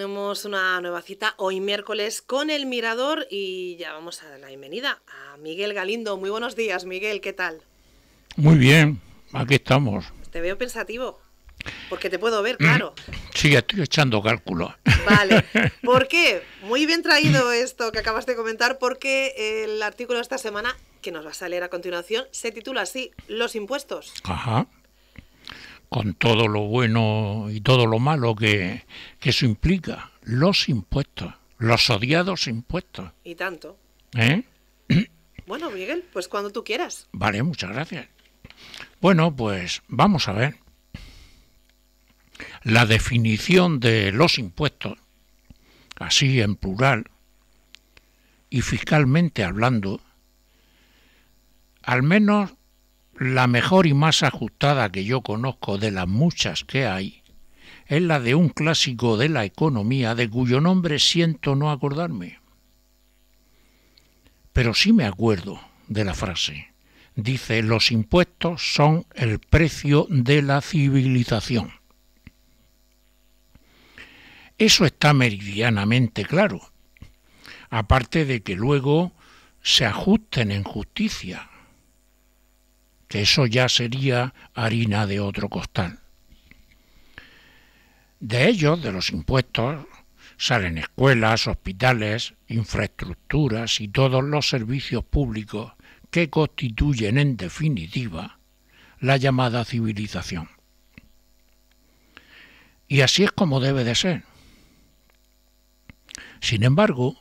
tenemos una nueva cita hoy miércoles con El Mirador y ya vamos a dar la bienvenida a Miguel Galindo. Muy buenos días, Miguel, ¿qué tal? Muy bien, aquí estamos. Te veo pensativo, porque te puedo ver, mm. claro. Sí, estoy echando cálculo. Vale, ¿por qué? Muy bien traído esto que acabas de comentar, porque el artículo de esta semana, que nos va a salir a continuación, se titula así, Los impuestos. Ajá con todo lo bueno y todo lo malo que, eso implica, los impuestos, los odiados impuestos. Y tanto. ¿Eh? Bueno, Miguel, pues cuando tú quieras. Vale, muchas gracias. Bueno, pues vamos a ver. La definición de los impuestos, así en plural, y fiscalmente hablando, al menos la mejor y más ajustada que yo conozco de las muchas que hay, es la de un clásico de la economía de cuyo nombre siento no acordarme. Pero sí me acuerdo de la frase. Dice, los impuestos son el precio de la civilización. Eso está meridianamente claro. Aparte de que luego se ajusten en justicia que eso ya sería harina de otro costal. De ellos, de los impuestos, salen escuelas, hospitales, infraestructuras y todos los servicios públicos que constituyen en definitiva la llamada civilización. Y así es como debe de ser. Sin embargo,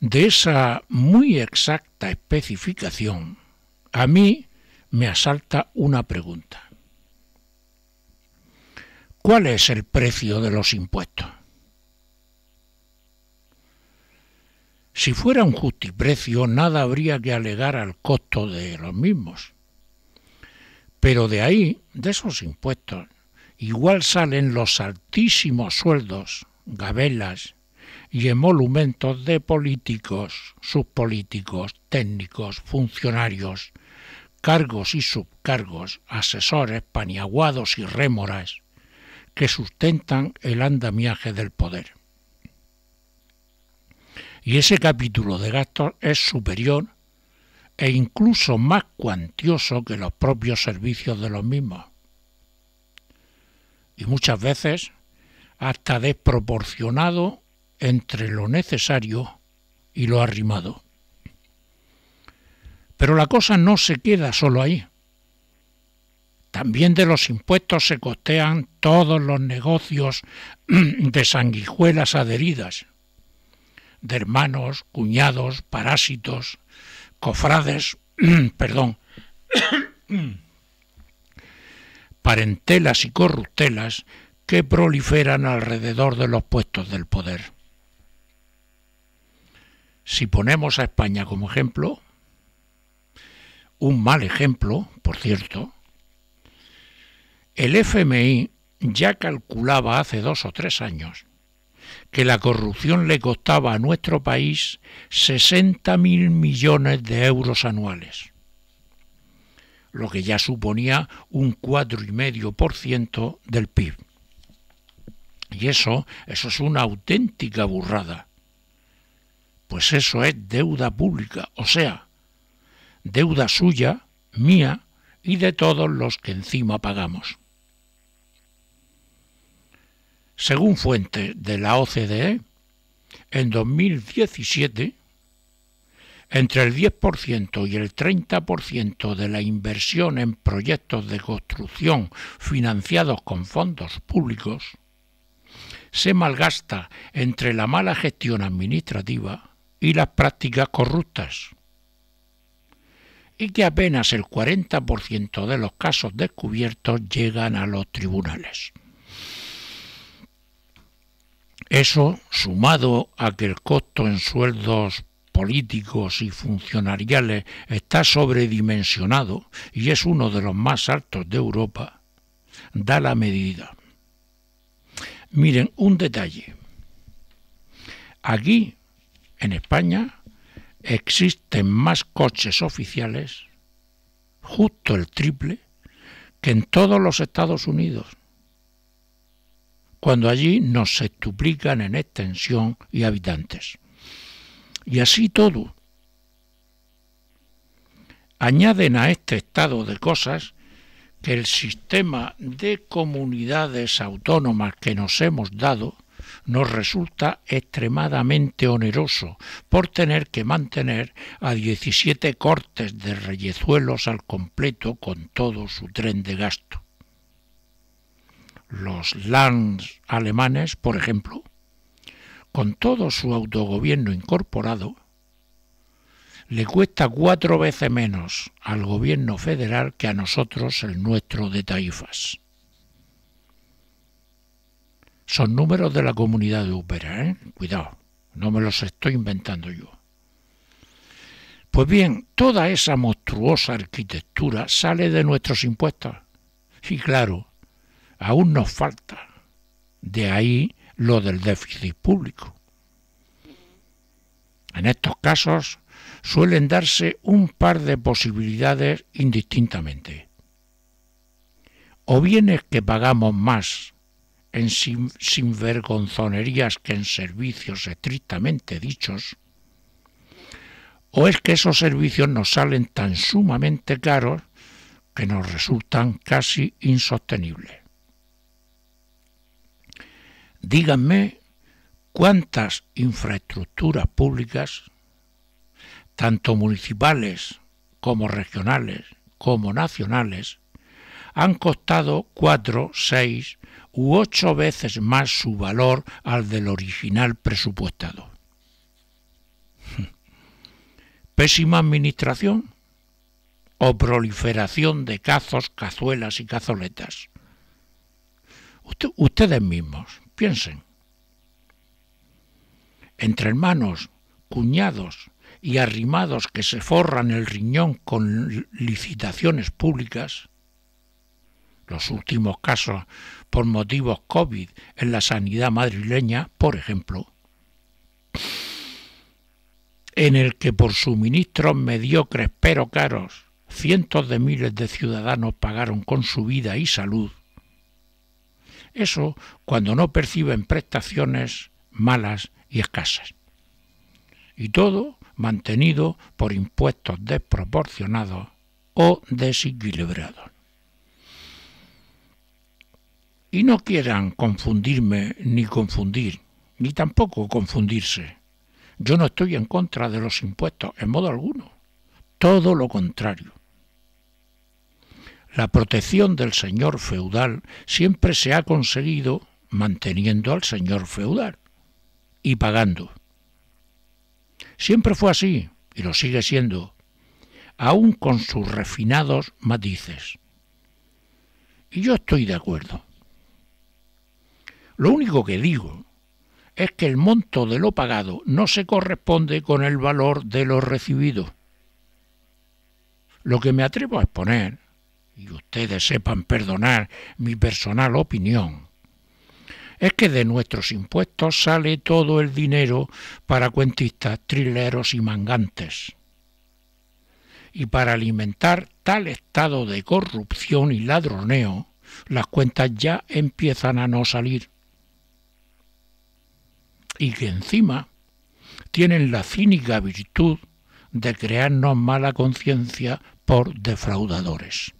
de esa muy exacta especificación, a mí me asalta una pregunta. ¿Cuál es el precio de los impuestos? Si fuera un justiprecio, nada habría que alegar al costo de los mismos. Pero de ahí, de esos impuestos, igual salen los altísimos sueldos, gabelas y emolumentos de políticos, subpolíticos, técnicos, funcionarios, cargos y subcargos, asesores, paniaguados y rémoras que sustentan el andamiaje del poder. Y ese capítulo de gastos es superior e incluso más cuantioso que los propios servicios de los mismos. Y muchas veces hasta desproporcionado entre lo necesario y lo arrimado. Pero la cosa no se queda solo ahí. También de los impuestos se costean todos los negocios de sanguijuelas adheridas, de hermanos, cuñados, parásitos, cofrades, perdón, parentelas y corruptelas que proliferan alrededor de los puestos del poder. Si ponemos a España como ejemplo, un mal ejemplo, por cierto, el FMI ya calculaba hace dos o tres años que la corrupción le costaba a nuestro país 60.000 millones de euros anuales, lo que ya suponía un 4,5% del PIB. Y eso, eso es una auténtica burrada. Pues eso es deuda pública, o sea, deuda suya, mía y de todos los que encima pagamos. Según fuentes de la OCDE, en 2017, entre el 10% y el 30% de la inversión en proyectos de construcción financiados con fondos públicos se malgasta entre la mala gestión administrativa y las prácticas corruptas y que apenas el 40% de los casos descubiertos llegan a los tribunales. Eso, sumado a que el costo en sueldos políticos y funcionariales está sobredimensionado y es uno de los más altos de Europa, da la medida. Miren, un detalle. Aquí, en España, existen más coches oficiales, justo el triple, que en todos los Estados Unidos, cuando allí nos duplican en extensión y habitantes. Y así todo. Añaden a este estado de cosas que el sistema de comunidades autónomas que nos hemos dado nos resulta extremadamente oneroso por tener que mantener a 17 cortes de reyezuelos al completo con todo su tren de gasto. Los lands alemanes, por ejemplo, con todo su autogobierno incorporado, le cuesta cuatro veces menos al gobierno federal que a nosotros el nuestro de Taifas. Son números de la comunidad de Úpera, ¿eh? Cuidado, no me los estoy inventando yo. Pues bien, toda esa monstruosa arquitectura sale de nuestros impuestos. Y claro, aún nos falta. De ahí lo del déficit público. En estos casos suelen darse un par de posibilidades indistintamente. O bien es que pagamos más en sin, sinvergonzonerías que en servicios estrictamente dichos, o es que esos servicios nos salen tan sumamente caros que nos resultan casi insostenibles. Díganme cuántas infraestructuras públicas, tanto municipales como regionales como nacionales, han costado cuatro seis u ocho veces más su valor al del original presupuestado. Pésima administración o proliferación de cazos, cazuelas y cazoletas. ustedes mismos, piensen. Entre hermanos, cuñados y arrimados que se forran el riñón con licitaciones públicas, los últimos casos por motivos COVID en la sanidad madrileña, por ejemplo, en el que por suministros mediocres pero caros cientos de miles de ciudadanos pagaron con su vida y salud, eso cuando no perciben prestaciones malas y escasas. Y todo mantenido por impuestos desproporcionados o desequilibrados y no quieran confundirme ni confundir, ni tampoco confundirse. Yo no estoy en contra de los impuestos, en modo alguno. Todo lo contrario. La protección del señor feudal siempre se ha conseguido manteniendo al señor feudal y pagando. Siempre fue así y lo sigue siendo, aún con sus refinados matices. Y yo estoy de acuerdo. Lo único que digo es que el monto de lo pagado no se corresponde con el valor de lo recibido. Lo que me atrevo a exponer, y ustedes sepan perdonar mi personal opinión, es que de nuestros impuestos sale todo el dinero para cuentistas, trileros y mangantes. Y para alimentar tal estado de corrupción y ladroneo, las cuentas ya empiezan a no salir y que encima tienen la cínica virtud de crearnos mala conciencia por defraudadores.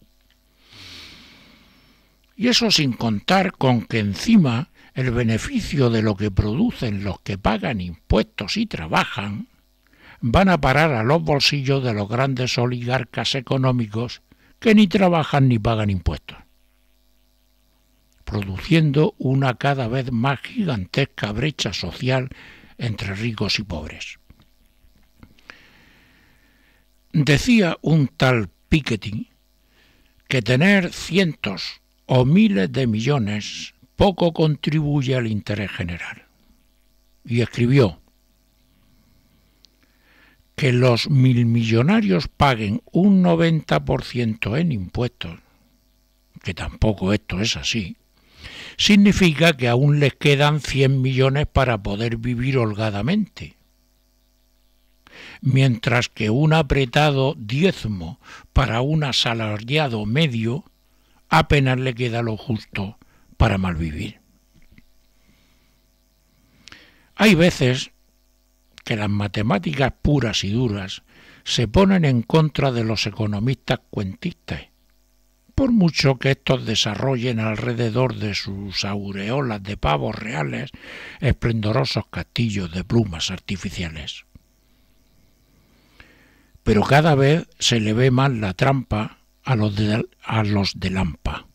Y eso sin contar con que encima el beneficio de lo que producen los que pagan impuestos y trabajan van a parar a los bolsillos de los grandes oligarcas económicos que ni trabajan ni pagan impuestos produciendo una cada vez más gigantesca brecha social entre ricos y pobres. Decía un tal Piketty que tener cientos o miles de millones poco contribuye al interés general. Y escribió que los mil millonarios paguen un 90% en impuestos, que tampoco esto es así, significa que aún les quedan 100 millones para poder vivir holgadamente. Mientras que un apretado diezmo para un asalariado medio apenas le queda lo justo para malvivir. Hay veces que las matemáticas puras y duras se ponen en contra de los economistas cuentistas por mucho que estos desarrollen alrededor de sus aureolas de pavos reales esplendorosos castillos de plumas artificiales. Pero cada vez se le ve más la trampa a los de, a los de Lampa.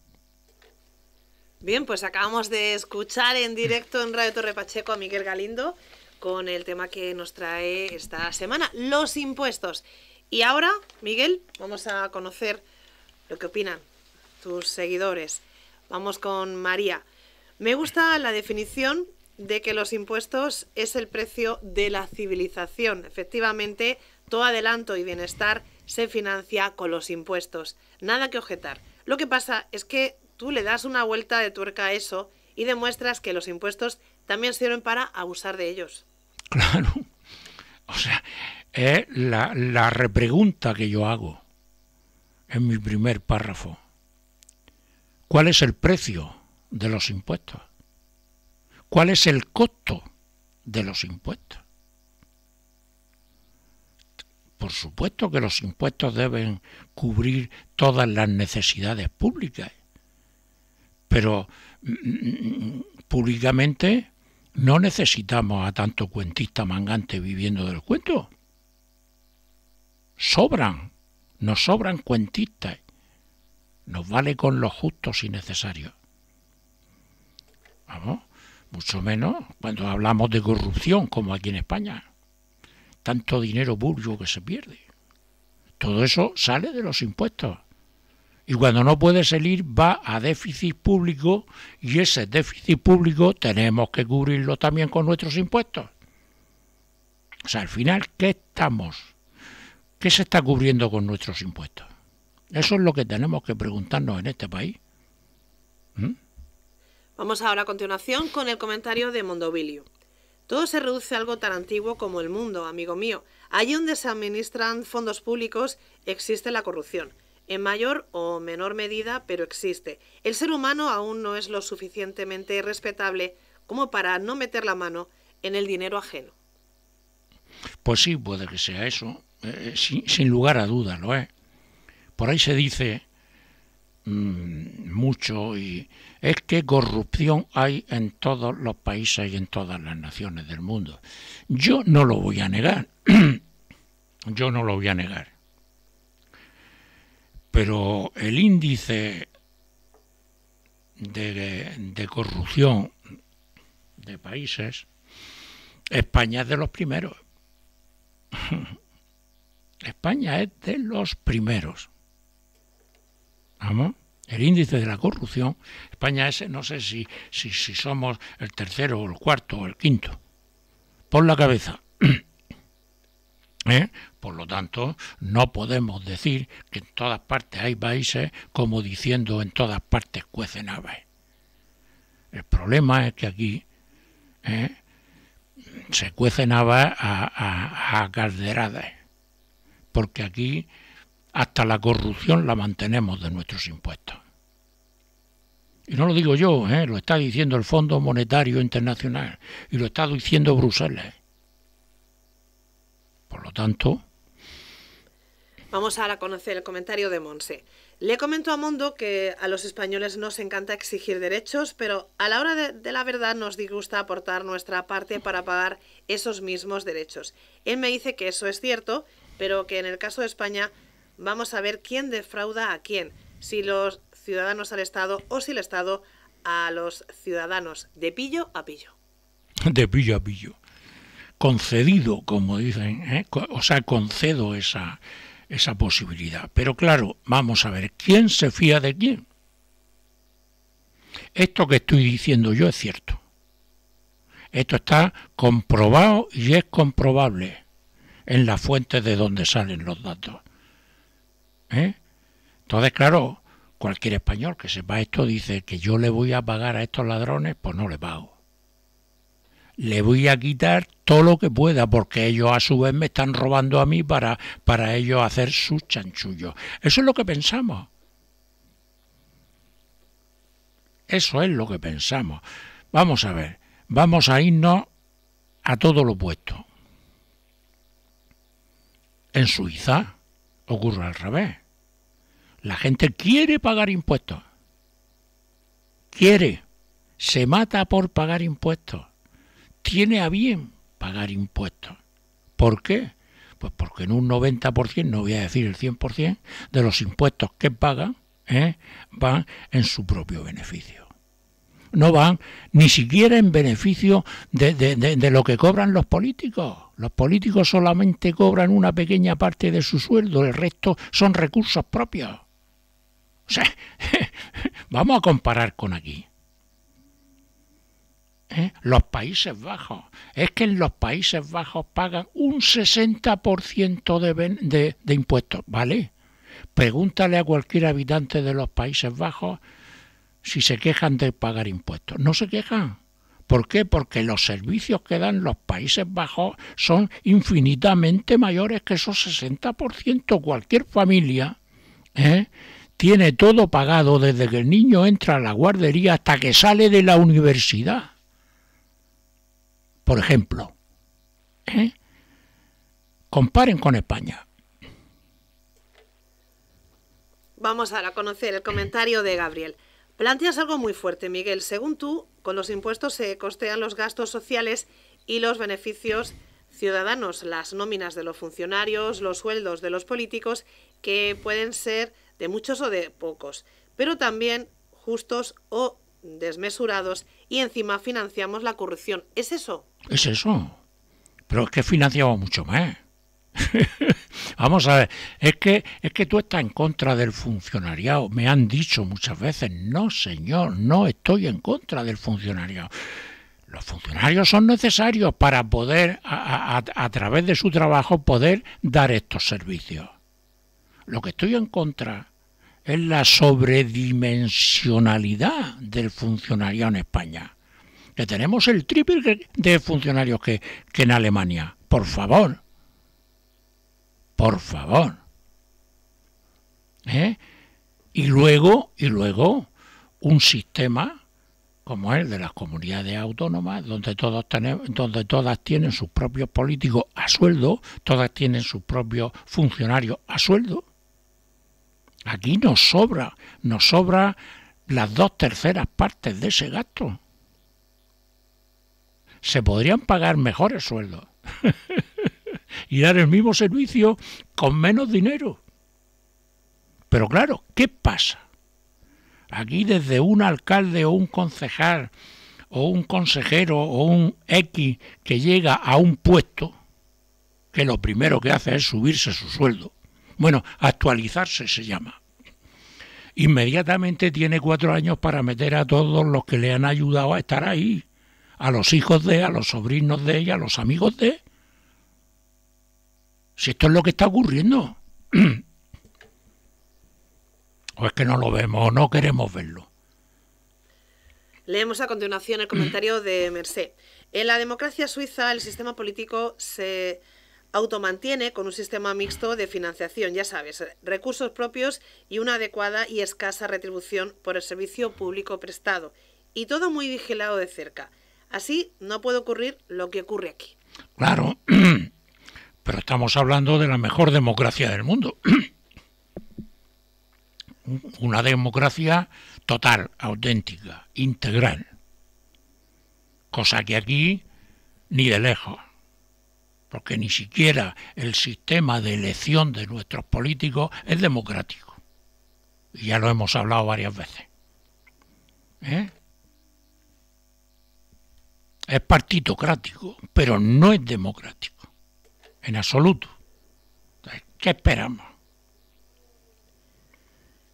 Bien, pues acabamos de escuchar en directo en Radio Torre Pacheco a Miguel Galindo con el tema que nos trae esta semana, los impuestos. Y ahora, Miguel, vamos a conocer lo que opinan tus seguidores. Vamos con María. Me gusta la definición de que los impuestos es el precio de la civilización. Efectivamente, todo adelanto y bienestar se financia con los impuestos. Nada que objetar. Lo que pasa es que tú le das una vuelta de tuerca a eso y demuestras que los impuestos también sirven para abusar de ellos. Claro. O sea, es la repregunta que yo hago en mi primer párrafo. ¿Cuál es el precio de los impuestos? ¿Cuál es el costo de los impuestos? Por supuesto que los impuestos deben cubrir todas las necesidades públicas, pero mm, públicamente no necesitamos a tanto cuentista mangante viviendo del cuento. Sobran, nos sobran cuentistas nos vale con los justos y necesario, Vamos, mucho menos cuando hablamos de corrupción como aquí en España. Tanto dinero público que se pierde. Todo eso sale de los impuestos. Y cuando no puede salir va a déficit público y ese déficit público tenemos que cubrirlo también con nuestros impuestos. O sea, al final, ¿qué estamos? ¿Qué se está cubriendo con nuestros impuestos? Eso es lo que tenemos que preguntarnos en este país. ¿Mm? Vamos ahora a continuación con el comentario de Mondovilio. Todo se reduce a algo tan antiguo como el mundo, amigo mío. Allí donde se administran fondos públicos existe la corrupción, en mayor o menor medida, pero existe. El ser humano aún no es lo suficientemente respetable como para no meter la mano en el dinero ajeno. Pues sí, puede que sea eso, eh, eh, sin, sin lugar a duda, lo es. Por ahí se dice mm, mucho y es que corrupción hay en todos los países y en todas las naciones del mundo. Yo no lo voy a negar. Yo no lo voy a negar. Pero el índice de, corrupción de países, España es de los primeros. España es de los primeros. ¿Vamos? El índice de la corrupción, España es, no sé si, somos el tercero o el cuarto o el quinto, por la cabeza. ¿Eh? Por lo tanto, no podemos decir que en todas partes hay países como diciendo en todas partes cuecen aves. El problema es que aquí ¿eh? se cuecen aves a, a, a calderadas, porque aquí hasta la corrupción la mantenemos de nuestros impuestos. Y no lo digo yo, ¿eh? lo está diciendo el Fondo Monetario Internacional y lo está diciendo Bruselas. Por lo tanto... Vamos ahora a conocer el comentario de Monse. Le comento a Mondo que a los españoles nos encanta exigir derechos, pero a la hora de, la verdad nos disgusta aportar nuestra parte para pagar esos mismos derechos. Él me dice que eso es cierto, pero que en el caso de España vamos a ver quién defrauda a quién, si los ciudadanos al Estado o si el Estado a los ciudadanos, de pillo a pillo. De pillo a pillo. Concedido, como dicen, ¿eh? o sea, concedo esa, esa posibilidad. Pero claro, vamos a ver, ¿quién se fía de quién? Esto que estoy diciendo yo es cierto. Esto está comprobado y es comprobable en las fuentes de donde salen los datos. ¿Eh? Entonces, claro, cualquier español que sepa esto dice que yo le voy a pagar a estos ladrones, pues no le pago. Le voy a quitar todo lo que pueda, porque ellos a su vez me están robando a mí para, para ellos hacer sus chanchullos. Eso es lo que pensamos. Eso es lo que pensamos. Vamos a ver, vamos a irnos a todo lo opuesto. En Suiza ocurre al revés. La gente quiere pagar impuestos. Quiere. Se mata por pagar impuestos. Tiene a bien pagar impuestos. ¿Por qué? Pues porque en un 90%, no voy a decir el 100%, de los impuestos que pagan ¿eh? van en su propio beneficio. No van ni siquiera en beneficio de lo que cobran los políticos. Los políticos solamente cobran una pequeña parte de su sueldo, el resto son recursos propios. O sea, vamos a comparar con aquí. ¿Eh? Los Países Bajos. Es que en los Países Bajos pagan un 60% de, de impuestos, ¿vale? Pregúntale a cualquier habitante de los Países Bajos si se quejan de pagar impuestos. No se quejan. ¿Por qué? Porque los servicios que dan los Países Bajos son infinitamente mayores que esos 60%. Cualquier familia ¿eh? tiene todo pagado desde que el niño entra a la guardería hasta que sale de la universidad. Por ejemplo, ¿eh? comparen con España. Vamos ahora a conocer el comentario de Gabriel. Planteas algo muy fuerte, Miguel. Según tú, con los impuestos se costean los gastos sociales y los beneficios ciudadanos, las nóminas de los funcionarios, los sueldos de los políticos, que pueden ser de muchos o de pocos, pero también justos o desmesurados y encima financiamos la corrupción. ¿Es eso? Es eso. Pero es que financiamos mucho más. Vamos a ver, es que, es que tú estás en contra del funcionariado. Me han dicho muchas veces, no señor, no estoy en contra del funcionariado. Los funcionarios son necesarios para poder, a través de su trabajo, poder dar estos servicios. Lo que estoy en contra es la sobredimensionalidad del funcionario en España. Que tenemos el triple de funcionarios que, que en Alemania. Por favor. Por favor. ¿Eh? Y luego, y luego, un sistema como el de las comunidades autónomas, donde, todos tenemos, donde todas tienen sus propios políticos a sueldo, todas tienen sus propios funcionarios a sueldo, Aquí nos sobra, nos sobra las dos terceras partes de ese gasto. Se podrían pagar mejores sueldos y dar el mismo servicio con menos dinero. Pero claro, ¿qué pasa? Aquí desde un alcalde o un concejal o un consejero o un X que llega a un puesto, que lo primero que hace es subirse su sueldo, bueno, actualizarse se llama. Inmediatamente tiene cuatro años para meter a todos los que le han ayudado a estar ahí, a los hijos de, a los sobrinos de ella, a los amigos de. Si esto es lo que está ocurriendo. o es que no lo vemos, o no queremos verlo. Leemos a continuación el comentario de Merced. En la democracia suiza el sistema político se automantiene con un sistema mixto de financiación, ya sabes, recursos propios y una adecuada y escasa retribución por el servicio público prestado. Y todo muy vigilado de cerca. Así no puede ocurrir lo que ocurre aquí. Claro, pero estamos hablando de la mejor democracia del mundo. Una democracia total, auténtica, integral. Cosa que aquí ni de lejos porque ni siquiera el sistema de elección de nuestros políticos es democrático. Y ya lo hemos hablado varias veces. ¿Eh? Es partitocrático, pero no es democrático, en absoluto. ¿Qué esperamos?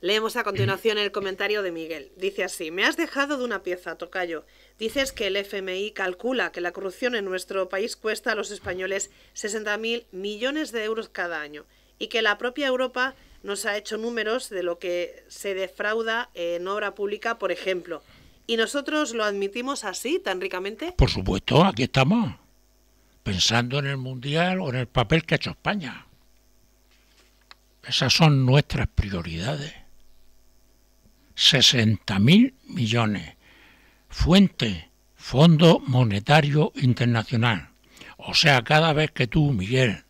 Leemos a continuación el comentario de Miguel. Dice así, me has dejado de una pieza, Tocayo. Dices que el FMI calcula que la corrupción en nuestro país cuesta a los españoles 60.000 millones de euros cada año y que la propia Europa nos ha hecho números de lo que se defrauda en obra pública, por ejemplo. ¿Y nosotros lo admitimos así, tan ricamente? Por supuesto, aquí estamos, pensando en el Mundial o en el papel que ha hecho España. Esas son nuestras prioridades. 60 mil millones. Fuente, Fondo Monetario Internacional. O sea, cada vez que tú, Miguel,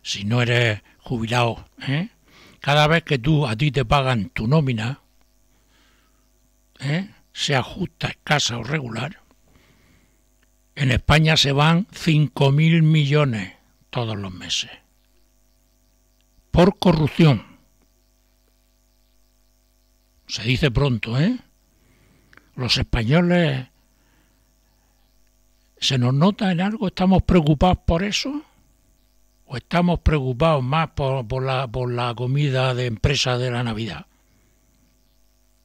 si no eres jubilado, ¿eh? cada vez que tú a ti te pagan tu nómina, ¿eh? sea justa, escasa o regular, en España se van 5.000 millones todos los meses por corrupción se dice pronto, ¿eh? Los españoles se nos nota en algo, estamos preocupados por eso o estamos preocupados más por, la, la comida de empresa de la Navidad.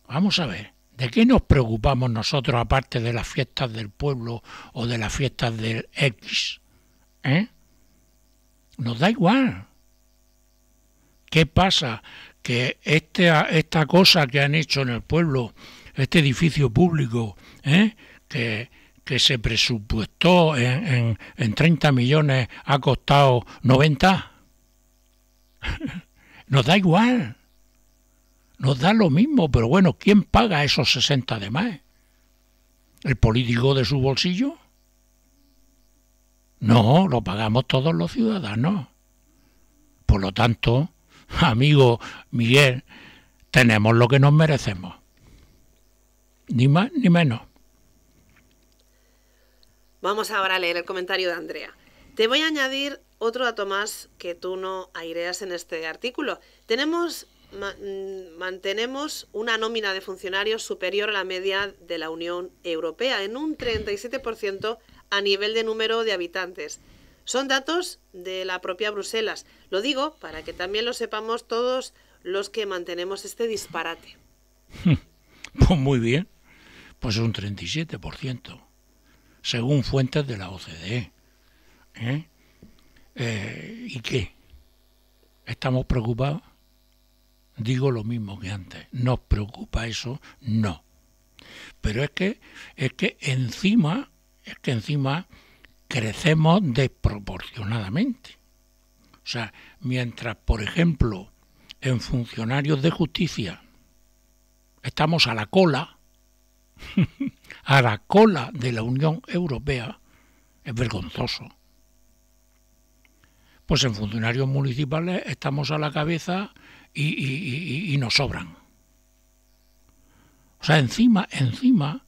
Vamos a ver, ¿de qué nos preocupamos nosotros aparte de las fiestas del pueblo o de las fiestas del X? ¿Eh? Nos da igual. ¿Qué pasa que esta, esta cosa que han hecho en el pueblo, este edificio público, ¿eh? que, que, se presupuestó en, en, 30 millones, ha costado 90. Nos da igual. Nos da lo mismo, pero bueno, ¿quién paga esos 60 de más? ¿El político de su bolsillo? No, lo pagamos todos los ciudadanos. Por lo tanto, amigo Miguel, tenemos lo que nos merecemos. Ni más ni menos. Vamos ahora a leer el comentario de Andrea. Te voy a añadir otro dato más que tú no aireas en este artículo. Tenemos mm, mantenemos una nómina de funcionarios superior a la media de la Unión Europea en un 37% a nivel de número de habitantes. Son datos de la propia Bruselas. Lo digo para que también lo sepamos todos los que mantenemos este disparate. Pues muy bien, pues es un 37%, según fuentes de la OCDE. ¿Eh? ¿Eh? y qué? ¿Estamos preocupados? Digo lo mismo que antes. ¿Nos preocupa eso? No. Pero es que, es que encima, es que encima crecemos desproporcionadamente. O sea, mientras, por ejemplo, en funcionarios de justicia estamos a la cola, a la cola de la Unión Europea, es vergonzoso. Pues en funcionarios municipales estamos a la cabeza y, nos sobran. O sea, encima, encima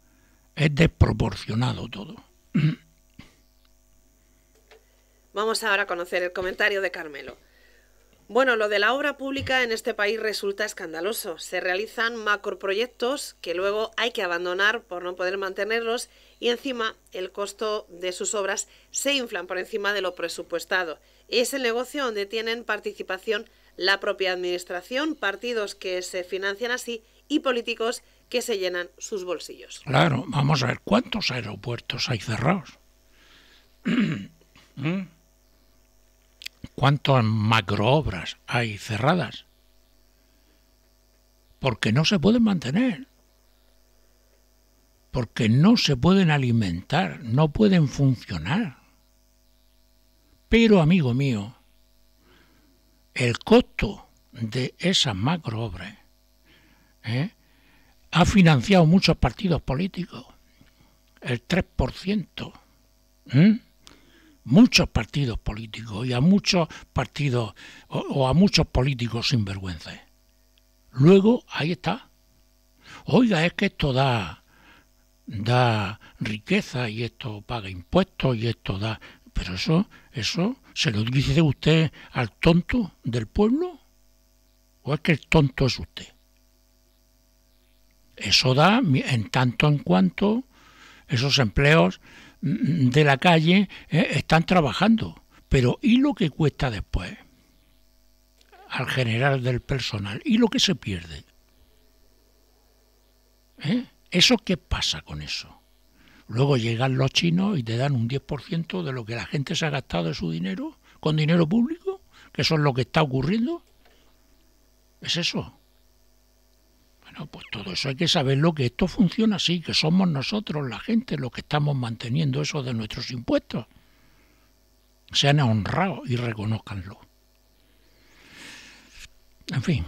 es desproporcionado todo. Vamos ahora a conocer el comentario de Carmelo. Bueno, lo de la obra pública en este país resulta escandaloso. Se realizan macroproyectos que luego hay que abandonar por no poder mantenerlos y encima el costo de sus obras se inflan por encima de lo presupuestado. Es el negocio donde tienen participación la propia administración, partidos que se financian así y políticos que se llenan sus bolsillos. Claro, vamos a ver cuántos aeropuertos hay cerrados. ¿Mm? cuántas macroobras hay cerradas, porque no se pueden mantener, porque no se pueden alimentar, no pueden funcionar. Pero, amigo mío, el costo de esas macroobras ¿eh? ha financiado muchos partidos políticos, el 3%. ¿eh? muchos partidos políticos y a muchos partidos o, a muchos políticos sinvergüenzas. Luego, ahí está. Oiga, es que esto da, da riqueza y esto paga impuestos y esto da... Pero eso, eso, ¿se lo dice usted al tonto del pueblo? ¿O es que el tonto es usted? Eso da en tanto en cuanto esos empleos de la calle eh, están trabajando, pero ¿y lo que cuesta después? Al general del personal, ¿y lo que se pierde? ¿Eh? ¿Eso qué pasa con eso? Luego llegan los chinos y te dan un 10% de lo que la gente se ha gastado de su dinero, con dinero público, que eso es lo que está ocurriendo. Es eso. Bueno, pues todo eso hay que saberlo, que esto funciona así, que somos nosotros, la gente, los que estamos manteniendo eso de nuestros impuestos. Sean honrados y reconozcanlo. En fin.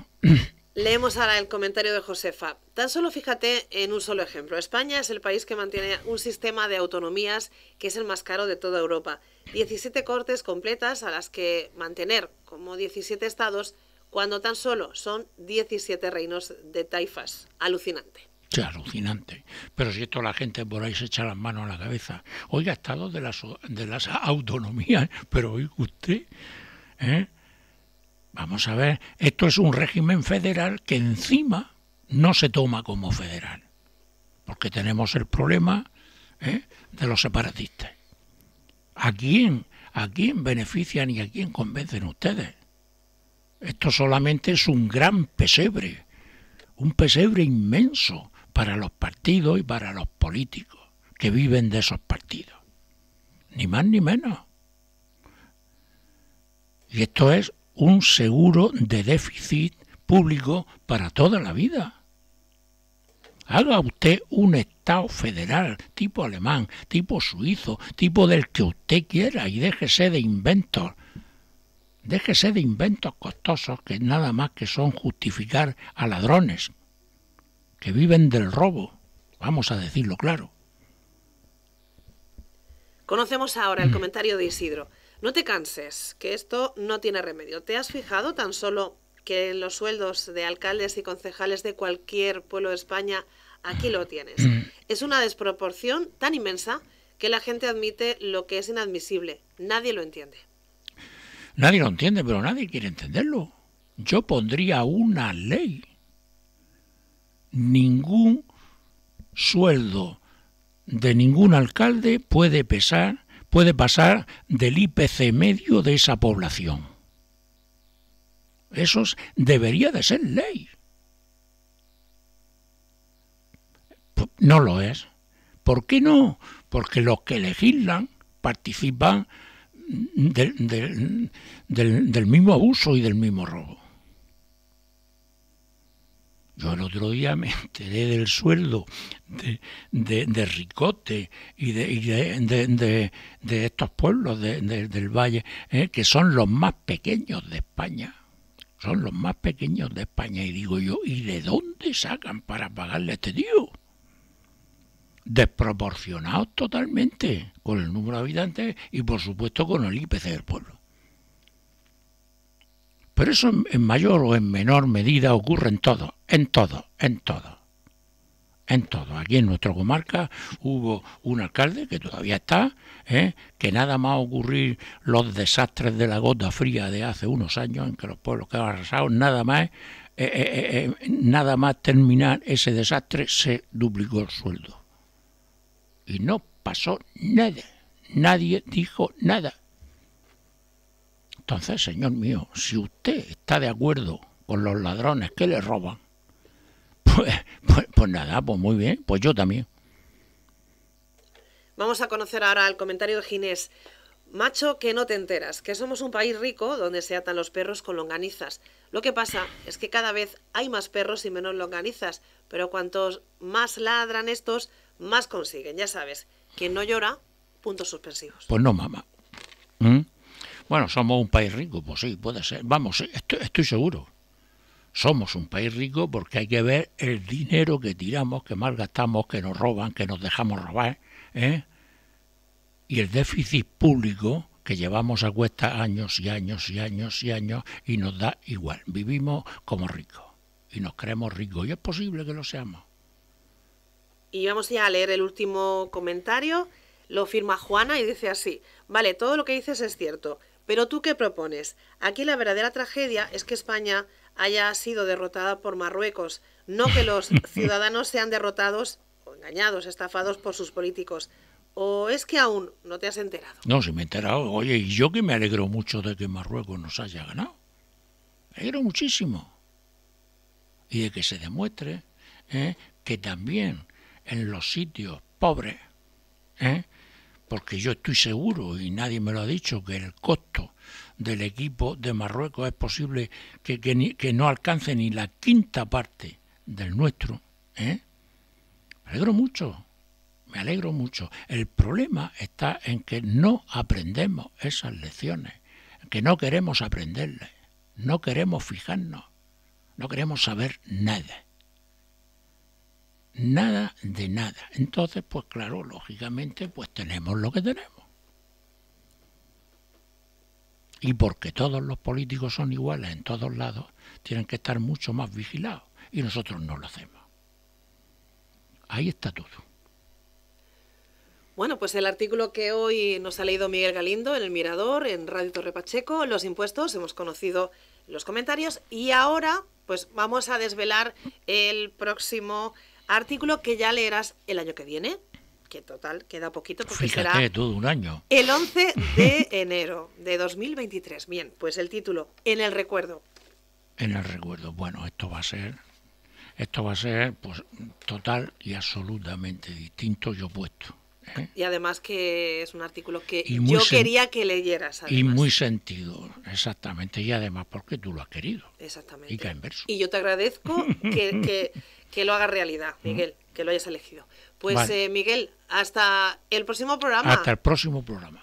Leemos ahora el comentario de Josefa. Tan solo fíjate en un solo ejemplo. España es el país que mantiene un sistema de autonomías que es el más caro de toda Europa. 17 cortes completas a las que mantener como 17 estados cuando tan solo son 17 reinos de taifas. Alucinante. Sí, alucinante. Pero si esto la gente por ahí se echa las manos a la cabeza. Hoy ha estado de las, de las autonomías, pero hoy usted, ¿eh? vamos a ver, esto es un régimen federal que encima no se toma como federal, porque tenemos el problema ¿eh? de los separatistas. ¿A quién, ¿A quién benefician y a quién convencen ustedes? Esto solamente es un gran pesebre, un pesebre inmenso para los partidos y para los políticos que viven de esos partidos. Ni más ni menos. Y esto es un seguro de déficit público para toda la vida. Haga usted un Estado federal, tipo alemán, tipo suizo, tipo del que usted quiera, y déjese de inventos Déjese de inventos costosos que nada más que son justificar a ladrones que viven del robo, vamos a decirlo claro. Conocemos ahora el mm. comentario de Isidro. No te canses, que esto no tiene remedio. ¿Te has fijado tan solo que los sueldos de alcaldes y concejales de cualquier pueblo de España, aquí lo tienes? Mm. Es una desproporción tan inmensa que la gente admite lo que es inadmisible. Nadie lo entiende. Nadie lo entiende, pero nadie quiere entenderlo. Yo pondría una ley. Ningún sueldo de ningún alcalde puede pesar, puede pasar del IPC medio de esa población. Eso debería de ser ley. No lo es. ¿Por qué no? Porque los que legislan participan del, del, del, mismo abuso y del mismo robo. Yo el otro día me enteré del sueldo de, Ricote y de, de, estos pueblos del valle, ¿eh? que son los más pequeños de España. Son los más pequeños de España. Y digo yo, ¿y de dónde sacan para pagarle a este tío? Desproporcionado totalmente con el número de habitantes y por supuesto con el IPC del pueblo. Pero eso en, mayor o en menor medida ocurre en todo, en todo, en todo. En todo. Aquí en nuestra comarca hubo un alcalde que todavía está, ¿eh? que nada más ocurrir los desastres de la gota fría de hace unos años, en que los pueblos quedaron arrasados, nada más, eh, eh, nada más terminar ese desastre se duplicó el sueldo y no pasó nada. Nadie dijo nada. Entonces, señor mío, si usted está de acuerdo con los ladrones que le roban, pues, pues, pues, nada, pues muy bien, pues yo también. Vamos a conocer ahora el comentario de Ginés. Macho, que no te enteras, que somos un país rico donde se atan los perros con longanizas. Lo que pasa es que cada vez hay más perros y menos longanizas, pero cuantos más ladran estos, más consiguen. Ya sabes, quien no llora, puntos suspensivos. Pues no, mamá. ¿Mm? Bueno, somos un país rico, pues sí, puede ser. Vamos, estoy, seguro. Somos un país rico porque hay que ver el dinero que tiramos, que malgastamos, que nos roban, que nos dejamos robar. ¿eh? Y el déficit público que llevamos a cuesta años y años y años y años y nos da igual. Vivimos como ricos y nos creemos ricos y es posible que lo seamos. Y vamos ya a leer el último comentario. Lo firma Juana y dice así, vale, todo lo que dices es cierto, pero tú qué propones? Aquí la verdadera tragedia es que España haya sido derrotada por Marruecos, no que los ciudadanos sean derrotados engañados, estafados por sus políticos. ¿O es que aún no te has enterado? No, sí me he enterado. Oye, y yo que me alegro mucho de que Marruecos nos haya ganado. Me alegro muchísimo. Y de que se demuestre ¿eh? que también en los sitios pobres, ¿eh? porque yo estoy seguro, y nadie me lo ha dicho, que el costo del equipo de Marruecos es posible que, no alcance ni la quinta parte del nuestro. ¿eh? Me alegro mucho, me alegro mucho. El problema está en que no aprendemos esas lecciones, que no queremos aprenderlas, no queremos fijarnos, no queremos saber nada nada de nada. Entonces, pues claro, lógicamente, pues tenemos lo que tenemos. Y porque todos los políticos son iguales en todos lados, tienen que estar mucho más vigilados. Y nosotros no lo hacemos. Ahí está todo. Bueno, pues el artículo que hoy nos ha leído Miguel Galindo en El Mirador, en Radio Torre Pacheco, los impuestos, hemos conocido los comentarios y ahora pues vamos a desvelar el próximo Artículo que ya leerás el año que viene, que total, queda poquito porque Fíjate, será todo un año. el 11 de enero de 2023. Bien, pues el título, En el recuerdo. En el recuerdo. Bueno, esto va a ser esto va a ser pues total y absolutamente distinto y opuesto. ¿eh? Y además que es un artículo que yo quería que leyeras. Y muy sentido, exactamente. Y además porque tú lo has querido. Exactamente. Y que verso. Y yo te agradezco que que lo haga realidad, Miguel, que lo hayas elegido. Pues eh, Miguel, hasta el próximo programa. Hasta el próximo programa.